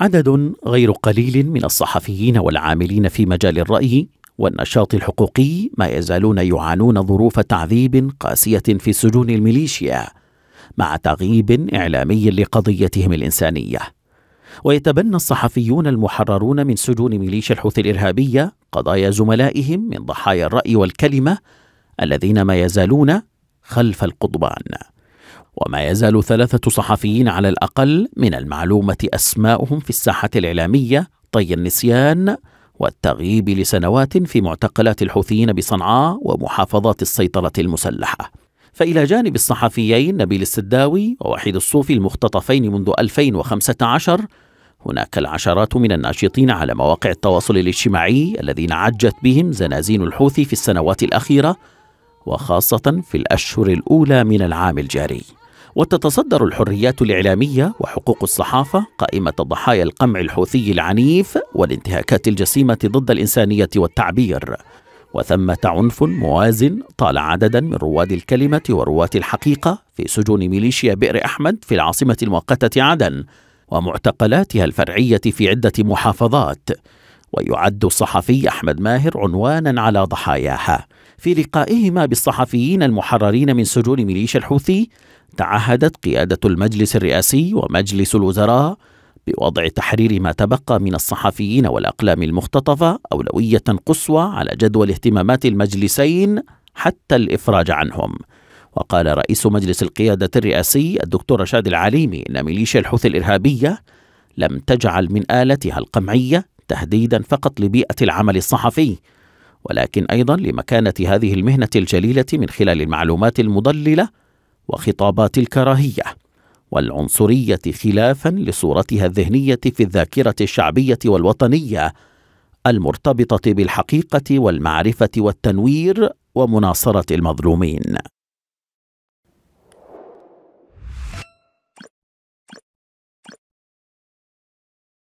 عدد غير قليل من الصحفيين والعاملين في مجال الرأي والنشاط الحقوقي ما يزالون يعانون ظروف تعذيب قاسية في سجون الميليشيا مع تغييب إعلامي لقضيتهم الإنسانية ويتبنى الصحفيون المحررون من سجون ميليشيا الحوثي الإرهابية قضايا زملائهم من ضحايا الرأي والكلمة الذين ما يزالون خلف القضبان وما يزال ثلاثة صحفيين على الأقل من المعلومة أسماؤهم في الساحة الإعلامية طي النسيان والتغييب لسنوات في معتقلات الحوثيين بصنعاء ومحافظات السيطرة المسلحة فإلى جانب الصحفيين نبيل السداوي ووحيد الصوفي المختطفين منذ 2015 هناك العشرات من الناشطين على مواقع التواصل الاجتماعي الذين عجت بهم زنازين الحوثي في السنوات الأخيرة وخاصة في الأشهر الأولى من العام الجاري وتتصدر الحريات الإعلامية وحقوق الصحافة قائمة ضحايا القمع الحوثي العنيف والانتهاكات الجسيمة ضد الإنسانية والتعبير وثمة عنف موازن طال عددا من رواد الكلمة ورواة الحقيقة في سجون ميليشيا بئر أحمد في العاصمة المؤقتة عدن ومعتقلاتها الفرعية في عدة محافظات ويعد الصحفي أحمد ماهر عنوانا على ضحاياها في لقائهما بالصحفيين المحررين من سجون ميليشيا الحوثي تعهدت قيادة المجلس الرئاسي ومجلس الوزراء بوضع تحرير ما تبقى من الصحفيين والأقلام المختطفة أولوية قصوى على جدول اهتمامات المجلسين حتى الإفراج عنهم. وقال رئيس مجلس القيادة الرئاسي الدكتور رشاد العليمي إن ميليشيا الحوثي الإرهابية لم تجعل من آلتها القمعية تهديدا فقط لبيئة العمل الصحفي ولكن أيضا لمكانة هذه المهنة الجليلة من خلال المعلومات المضللة وخطابات الكراهيه والعنصريه خلافا لصورتها الذهنيه في الذاكره الشعبيه والوطنيه المرتبطه بالحقيقه والمعرفه والتنوير ومناصره المظلومين